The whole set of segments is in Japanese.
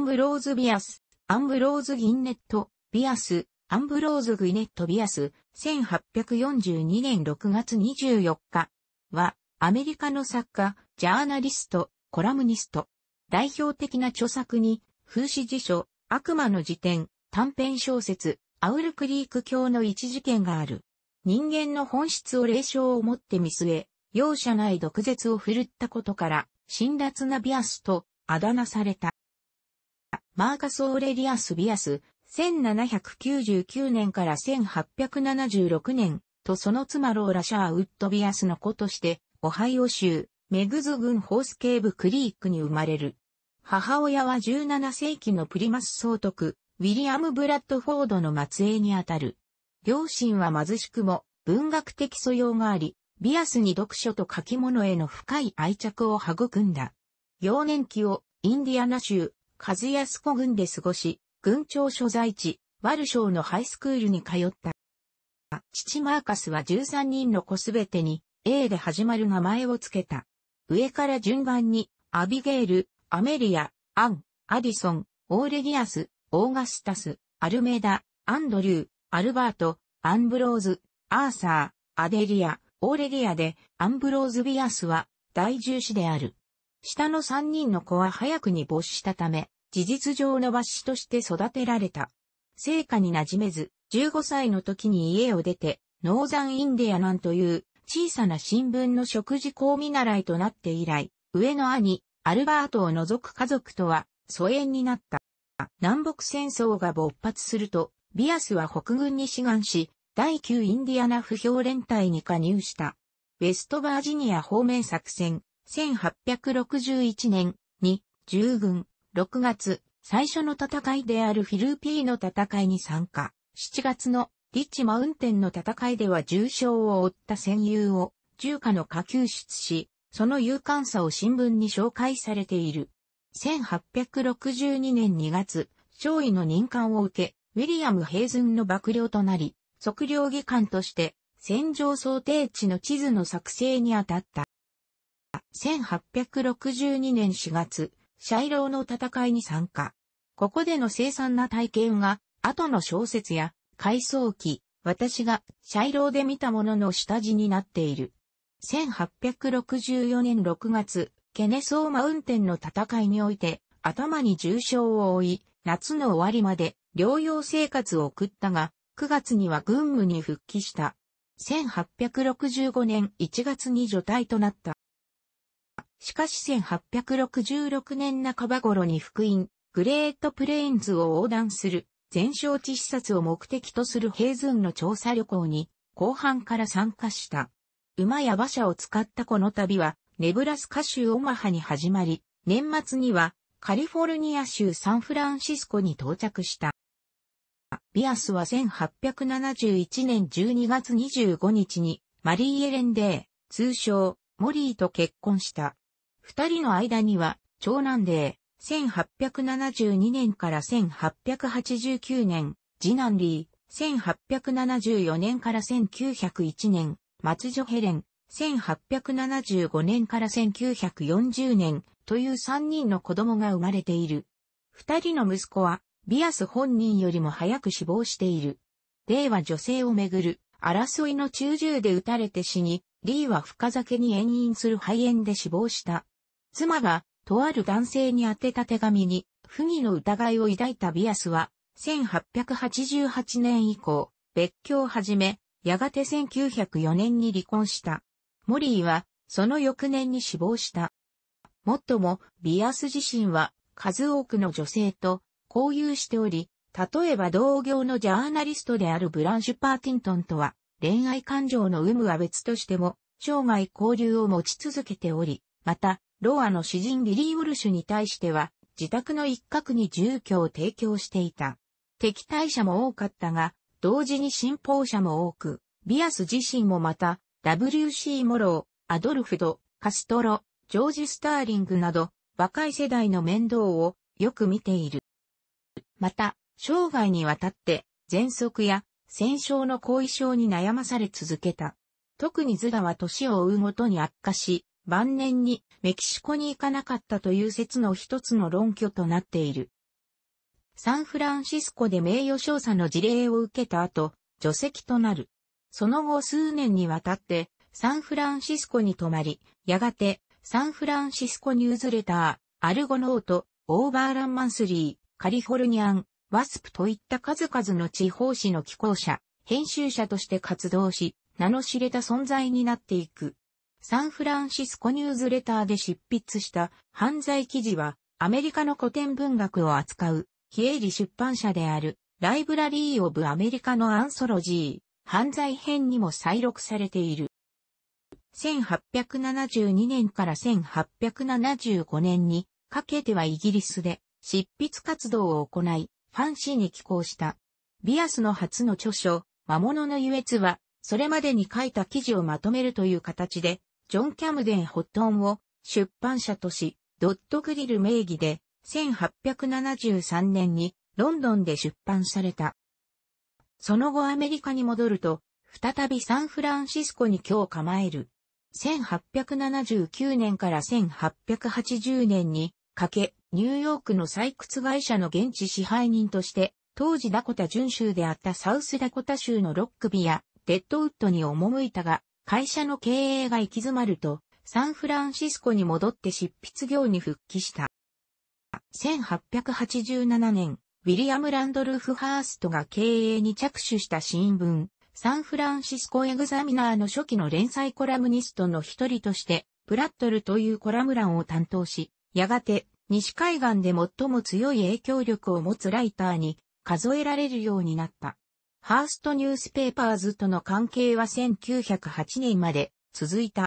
ンブローズ・ビアス、アンブローズ・ギンネット、ビアス、アンブローズ・グイネット・ビアス、1842年6月24日は、アメリカの作家、ジャーナリスト、コラムニスト。代表的な著作に、風刺辞書、悪魔の辞典、短編小説、アウルクリーク教の一事件がある。人間の本質を霊障をもって見据え、容赦ない毒舌を振るったことから、辛辣なビアスとあだなされた。マーカス・オーレリアス・ビアス、1799年から1876年、とその妻ローラ・シャーウッド・ビアスの子として、オハイオ州、メグズ郡ホースケーブ・クリークに生まれる。母親は17世紀のプリマス総督、ウィリアム・ブラッドフォードの末裔にあたる。両親は貧しくも文学的素養があり、ビアスに読書と書き物への深い愛着を育んだ。幼年期をインディアナ州和安子軍で過ごし、軍庁所在地、ワルショーのハイスクールに通った。父マーカスは13人の子すべてに A で始まる名前をつけた。上から順番に、アビゲール、アメリア、アン、アディソン、オーレギアス、オーガスタス、アルメダ、アンドリュー、アルバート、アンブローズ、アーサー、アデリア、オーレギアで、アンブローズ・ビアスは、大獣子である。下の三人の子は早くに没したため、事実上の抜子として育てられた。成果に馴染めず、15歳の時に家を出て、ノーザンインディアナンという小さな新聞の食事校見習いとなって以来、上の兄、アルバートを除く家族とは疎遠になった。南北戦争が勃発すると、ビアスは北軍に志願し、第9インディアナ不評連隊に加入した。ウェストバージニア方面作戦、1861年に従軍6月最初の戦いであるフィルーピーの戦いに参加。7月のリッチマウンテンの戦いでは重傷を負った戦友を重火の下救出し、その勇敢さを新聞に紹介されている。1862年2月、少尉の任官を受け、ウィリアム・ヘイズンの幕僚となり、測量技官として、戦場想定地の地図の作成に当たった。1862年4月、社イローの戦いに参加。ここでの凄惨な体験が、後の小説や、回想記、私が、社イローで見たものの下地になっている。1864年6月、ケネソーマウンテンの戦いにおいて、頭に重傷を負い、夏の終わりまで療養生活を送ったが、9月には軍務に復帰した。1865年1月に除隊となった。しかし1866年半ば頃に福音、グレートプレインズを横断する、全焼地視察を目的とするヘイズンの調査旅行に、後半から参加した。馬や馬車を使ったこの旅は、ネブラスカ州オマハに始まり、年末にはカリフォルニア州サンフランシスコに到着した。ビアスは1871年12月25日にマリー・エレン・デー、通称モリーと結婚した。二人の間には、長男で、1872年から1889年、次男リー、1874年から1901年、松女ヘレン、1875年から1940年という三人の子供が生まれている。二人の息子は、ビアス本人よりも早く死亡している。霊イは女性をめぐる争いの中銃で撃たれて死に、リーは深酒に延因する肺炎で死亡した。妻が、とある男性に宛てた手紙に、不義の疑いを抱いたビアスは、1888年以降、別居を始め、やがて1904年に離婚した。モリーは、その翌年に死亡した。もっとも、ビアス自身は、数多くの女性と交友しており、例えば同業のジャーナリストであるブランシュ・パーティントンとは、恋愛感情の有無は別としても、生涯交流を持ち続けており、また、ロアの詩人リリー・ウルシュに対しては、自宅の一角に住居を提供していた。敵対者も多かったが、同時に信奉者も多く、ビアス自身もまた、W.C. モロー、アドルフド、カストロ、ジョージ・スターリングなど、若い世代の面倒をよく見ている。また、生涯にわたって、喘息や戦勝の後遺症に悩まされ続けた。特にズダは年を追うごとに悪化し、晩年にメキシコに行かなかったという説の一つの論拠となっている。サンフランシスコで名誉少佐の事例を受けた後、除籍となる。その後数年にわたってサンフランシスコに泊まり、やがてサンフランシスコニューズレター、アルゴノート、オーバーランマンスリー、カリフォルニアン、ワスプといった数々の地方紙の寄稿者、編集者として活動し、名の知れた存在になっていく。サンフランシスコニューズレターで執筆した犯罪記事は、アメリカの古典文学を扱う、非営利出版社である、ライブラリー・オブ・アメリカのアンソロジー、犯罪編にも再録されている。1872年から1875年にかけてはイギリスで執筆活動を行い、ファンシーに寄稿した。ビアスの初の著書、魔物の優越は、それまでに書いた記事をまとめるという形でジョン・キャムデン・ホットンを出版社とし、ドットグリル名義で1873年にロンドンで出版された。その後アメリカに戻ると、再びサンフランシスコに居を構える。1879年から1880年にかけ、ニューヨークの採掘会社の現地支配人として、当時ダコタ準州であったサウスダコタ州のロックビア、デッドウッドに赴いたが、会社の経営が行き詰まると、サンフランシスコに戻って執筆業に復帰した。1887年、ウィリアム・ランドルフ・ハーストが経営に着手した新聞、サンフランシスコ・エグザミナーの初期の連載コラムニストの一人として、プラットルというコラム欄を担当し、やがて西海岸で最も強い影響力を持つライターに数えられるようになった。ハーストニュースペーパーズとの関係は1908年まで続いた。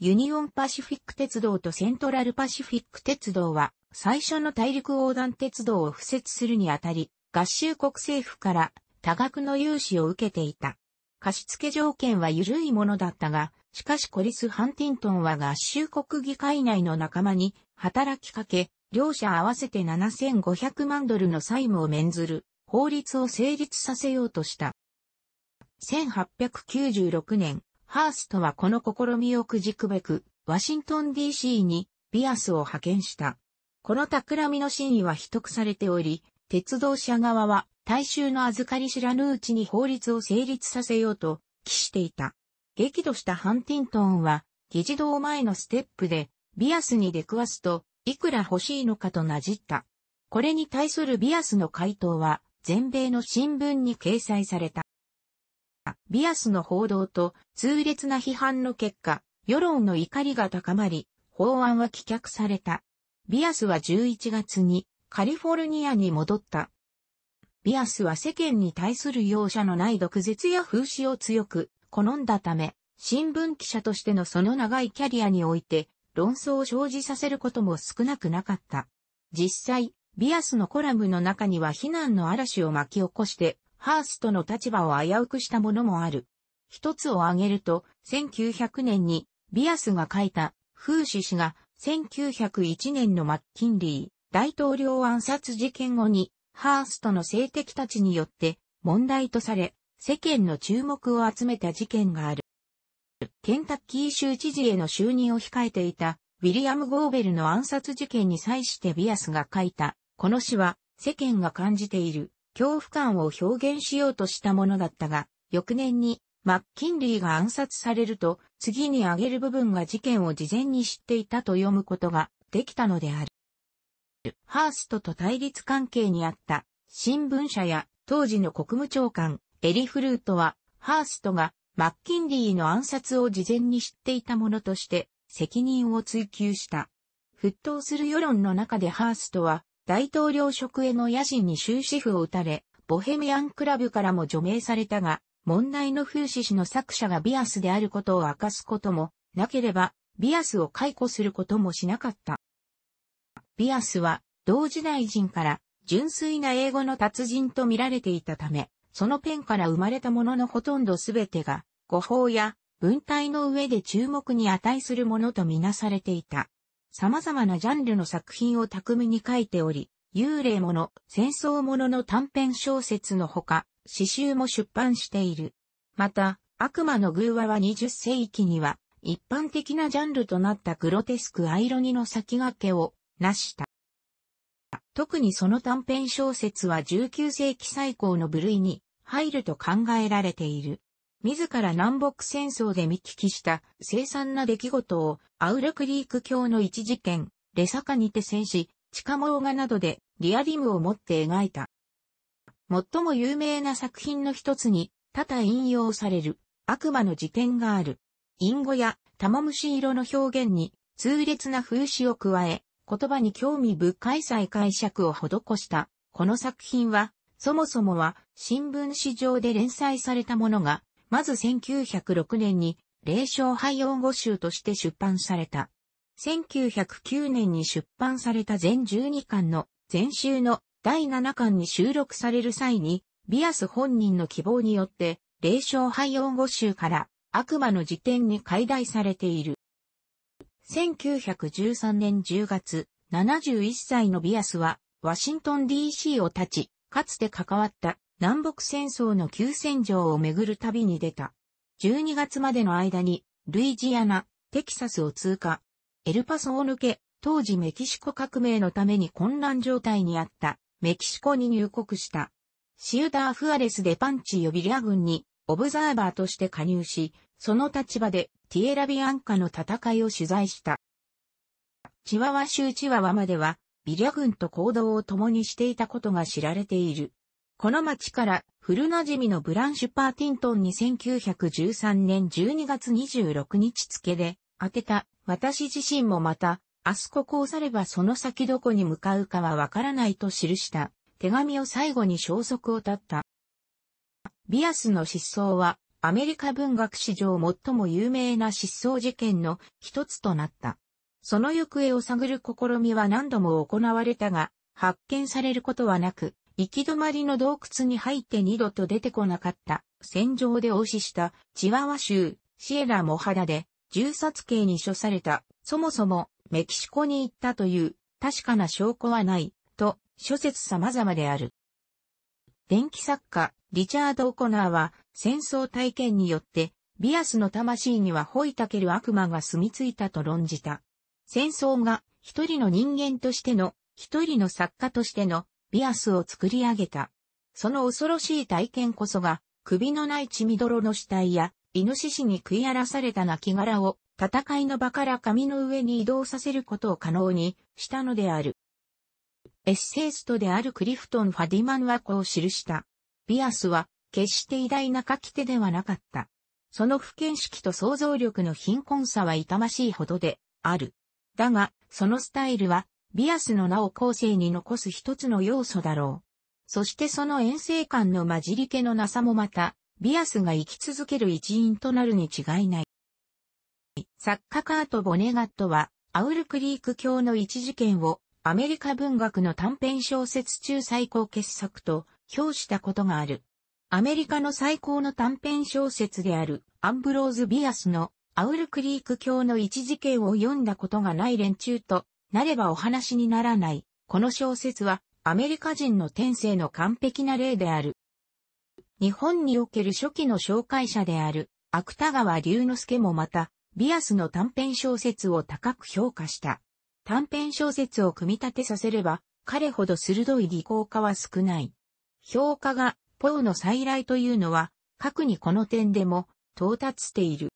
ユニオンパシフィック鉄道とセントラルパシフィック鉄道は最初の大陸横断鉄道を敷設するにあたり、合衆国政府から多額の融資を受けていた。貸付条件は緩いものだったが、しかしコリス・ハンティントンは合衆国議会内の仲間に働きかけ、両者合わせて7500万ドルの債務を免ずる法律を成立させようとした。1896年、ハーストはこの試みをくじくべく、ワシントン DC にビアスを派遣した。この企みの真意は秘匿されており、鉄道社側は大衆の預かり知らぬうちに法律を成立させようと期していた。激怒したハンティントンは、議事堂前のステップで、ビアスに出くわすと、いくら欲しいのかとなじった。これに対するビアスの回答は、全米の新聞に掲載された。ビアスの報道と痛烈な批判の結果、世論の怒りが高まり、法案は棄却された。ビアスは11月にカリフォルニアに戻った。ビアスは世間に対する容赦のない毒舌や風刺を強く好んだため、新聞記者としてのその長いキャリアにおいて論争を生じさせることも少なくなかった。実際、ビアスのコラムの中には非難の嵐を巻き起こして、ハーストの立場を危うくしたものもある。一つを挙げると、1900年にビアスが書いた、フーシ氏が1901年のマッキンリー大統領暗殺事件後に、ハーストの性的たちによって問題とされ、世間の注目を集めた事件がある。ケンタッキー州知事への就任を控えていたウィリアム・ゴーベルの暗殺事件に際してビアスが書いたこの詩は世間が感じている恐怖感を表現しようとしたものだったが、翌年にマッキンリーが暗殺されると、次に挙げる部分が事件を事前に知っていたと読むことができたのである。ハーストと対立関係にあった新聞社や当時の国務長官エリフルートは、ハーストがマッキンリーの暗殺を事前に知っていたものとして責任を追及した。沸騰する世論の中でハーストは大統領職への野心に終止符を打たれ、ボヘミアンクラブからも除名されたが、問題の風刺史の作者がビアスであることを明かすことも、なければ、ビアスを解雇することもしなかった。ビアスは、同時代人から、純粋な英語の達人と見られていたため、そのペンから生まれたもののほとんどすべてが、誤報や文体の上で注目に値するものとみなされていた。様々なジャンルの作品を巧みに書いており、幽霊もの、戦争ものの短編小説のほか、詩集も出版している。また、悪魔の偶話は20世紀には、一般的なジャンルとなったグロテスクアイロニの先駆けを、なした。特にその短編小説は19世紀最高の部類に入ると考えられている。自ら南北戦争で見聞きした凄惨な出来事をアウルクリーク教の一事件、レサカにて戦士、地下猛画などでリアリムを持って描いた。最も有名な作品の一つに多々引用される悪魔の辞典がある。隠語や玉虫色の表現に痛烈な風刺を加え、言葉に興味深い再解釈を施した。この作品は、そもそもは新聞紙上で連載されたものが、まず1906年に、霊障廃用語集として出版された。1909年に出版された全12巻の前週の第7巻に収録される際に、ビアス本人の希望によって、霊障廃用語集から悪魔の辞典に解題されている。1913年10月、71歳のビアスは、ワシントン DC を立ち、かつて関わった南北戦争の休戦場を巡る旅に出た。12月までの間に、ルイジアナ、テキサスを通過。エルパソを抜け、当時メキシコ革命のために混乱状態にあったメキシコに入国した。シウダー・フアレスでパンチ予備リア軍にオブザーバーとして加入し、その立場でティエラビアンカの戦いを取材した。チワワ州チワワまではビリャ軍と行動を共にしていたことが知られている。この町から古馴染みのブランシュ・パーティントンに1913年12月26日付で当てた私自身もまた、明日ここを去ればその先どこに向かうかはわからないと記した手紙を最後に消息を絶った。ビアスの失踪はアメリカ文学史上最も有名な失踪事件の一つとなった。その行方を探る試みは何度も行われたが、発見されることはなく、行き止まりの洞窟に入って二度と出てこなかった、戦場で押死した、チワワ州、シエラ・モハラで、銃殺刑に処された、そもそも、メキシコに行ったという、確かな証拠はない、と、諸説様々である。電気作家、リチャード・オコナーは、戦争体験によって、ビアスの魂には吠いたける悪魔が住み着いたと論じた。戦争が、一人の人間としての、一人の作家としてのビアスを作り上げた。その恐ろしい体験こそが、首のない血みどろの死体や、イノシシに食い荒らされた亡骸を、戦いの場から紙の上に移動させることを可能にしたのである。エッセイストであるクリフトン・ファディマンはこう記した。ビアスは、決して偉大な書き手ではなかった。その不見識と想像力の貧困さは痛ましいほどで、ある。だが、そのスタイルは、ビアスの名を後世に残す一つの要素だろう。そしてその遠征感の混じり気のなさもまた、ビアスが生き続ける一因となるに違いない。作家カート・ボネガットは、アウルクリーク教の一事件を、アメリカ文学の短編小説中最高傑作と評したことがある。アメリカの最高の短編小説である、アンブローズ・ビアスの、アウルクリーク教の一事件を読んだことがない連中となればお話にならない、この小説はアメリカ人の天性の完璧な例である。日本における初期の紹介者である芥川龍之介もまた、ビアスの短編小説を高く評価した。短編小説を組み立てさせれば、彼ほど鋭い技巧家は少ない。評価が、ポーの再来というのは、核にこの点でも、到達している。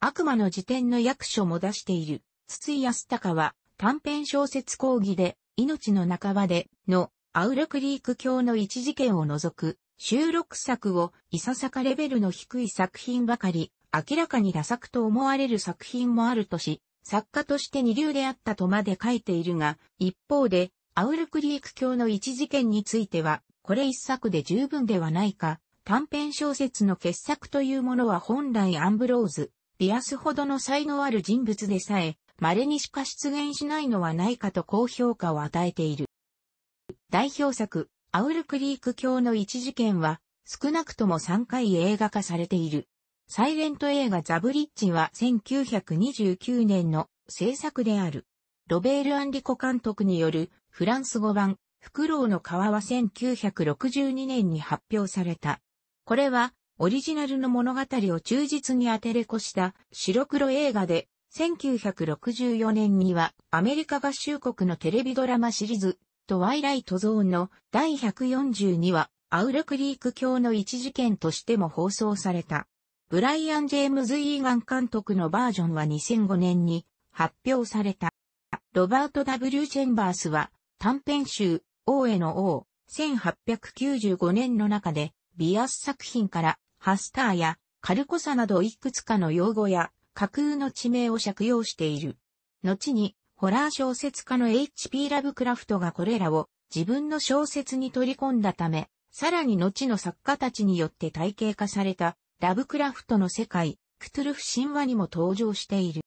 悪魔の辞典の役所も出している、筒井康隆は、短編小説講義で、命の半ばで、の、アウルクリーク教の一事件を除く、収録作を、いささかレベルの低い作品ばかり、明らかに打作と思われる作品もあるとし、作家として二流であったとまで書いているが、一方で、アウルクリーク教の一事件については、これ一作で十分ではないか、短編小説の傑作というものは本来アンブローズ、ビアスほどの才能ある人物でさえ、稀にしか出現しないのはないかと高評価を与えている。代表作、アウルクリーク教の一事件は、少なくとも3回映画化されている。サイレント映画ザブリッジは1929年の制作である。ロベール・アンリコ監督によるフランス語版、フクロウの川は1962年に発表された。これは、オリジナルの物語を忠実に当てれこした白黒映画で、1964年にはアメリカ合衆国のテレビドラマシリーズ、トワイライトゾーンの第142話、アウルクリーク教の一事件としても放送された。ブライアン・ジェームズ・イーガン監督のバージョンは2005年に発表された。ロバート・ W・ チェンバースは短編集、王への王、1895年の中で、ビアス作品から、ハスターやカルコサなどいくつかの用語や架空の地名を借用している。後に、ホラー小説家の H.P. ラブクラフトがこれらを自分の小説に取り込んだため、さらに後の作家たちによって体系化されたラブクラフトの世界、クトゥルフ神話にも登場している。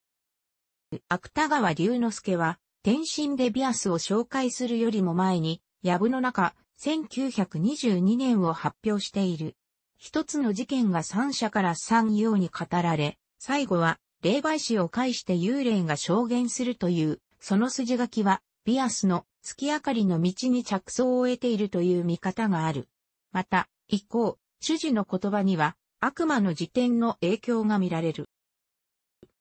芥川龍之介は、天神でビアスを紹介するよりも前に、ヤブの中、1922年を発表している。一つの事件が三者から三様に語られ、最後は、霊媒師を介して幽霊が証言するという、その筋書きは、ビアスの月明かりの道に着想を得ているという見方がある。また、以降、主事の言葉には、悪魔の辞典の影響が見られる。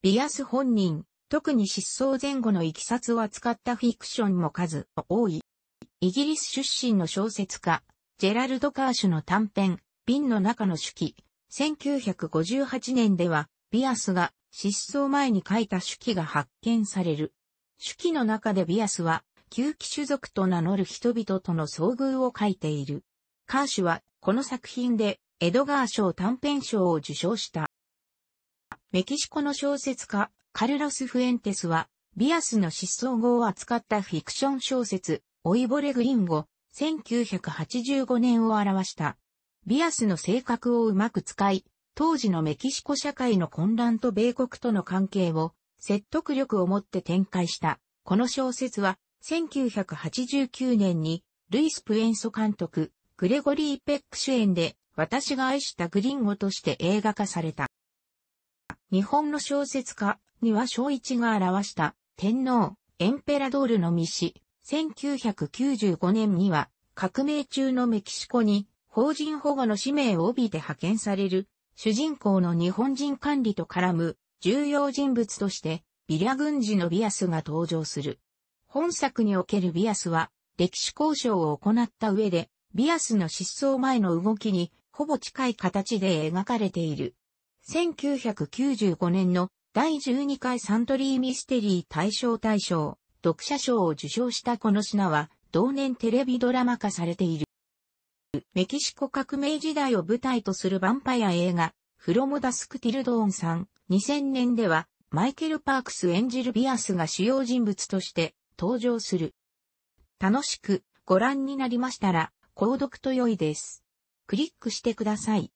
ビアス本人、特に失踪前後の行きさを扱ったフィクションも数多い。イギリス出身の小説家、ジェラルド・カーシュの短編、瓶の中の手記、1958年では、ビアスが失踪前に書いた手記が発見される。手記の中でビアスは、旧気種族と名乗る人々との遭遇を書いている。カーシュは、この作品で、エドガー賞短編賞を受賞した。メキシコの小説家、カルロス・フエンテスは、ビアスの失踪後を扱ったフィクション小説、オイボレ・グリンゴ、1985年を表した。ビアスの性格をうまく使い、当時のメキシコ社会の混乱と米国との関係を説得力を持って展開した。この小説は1989年にルイス・プエンソ監督、グレゴリー・ペック主演で私が愛したグリンゴとして映画化された。日本の小説家、には小一が表した天皇、エンペラドールの見氏、1995年には革命中のメキシコに法人保護の使命を帯びて派遣される主人公の日本人管理と絡む重要人物として、ビリャ軍事のビアスが登場する。本作におけるビアスは、歴史交渉を行った上で、ビアスの失踪前の動きに、ほぼ近い形で描かれている。1995年の第12回サントリーミステリー大賞大賞、読者賞を受賞したこの品は、同年テレビドラマ化されている。メキシコ革命時代を舞台とするヴァンパイア映画、フロムダスクティルドーンさん、2000年では、マイケル・パークス演じるビアスが主要人物として登場する。楽しくご覧になりましたら、購読と良いです。クリックしてください。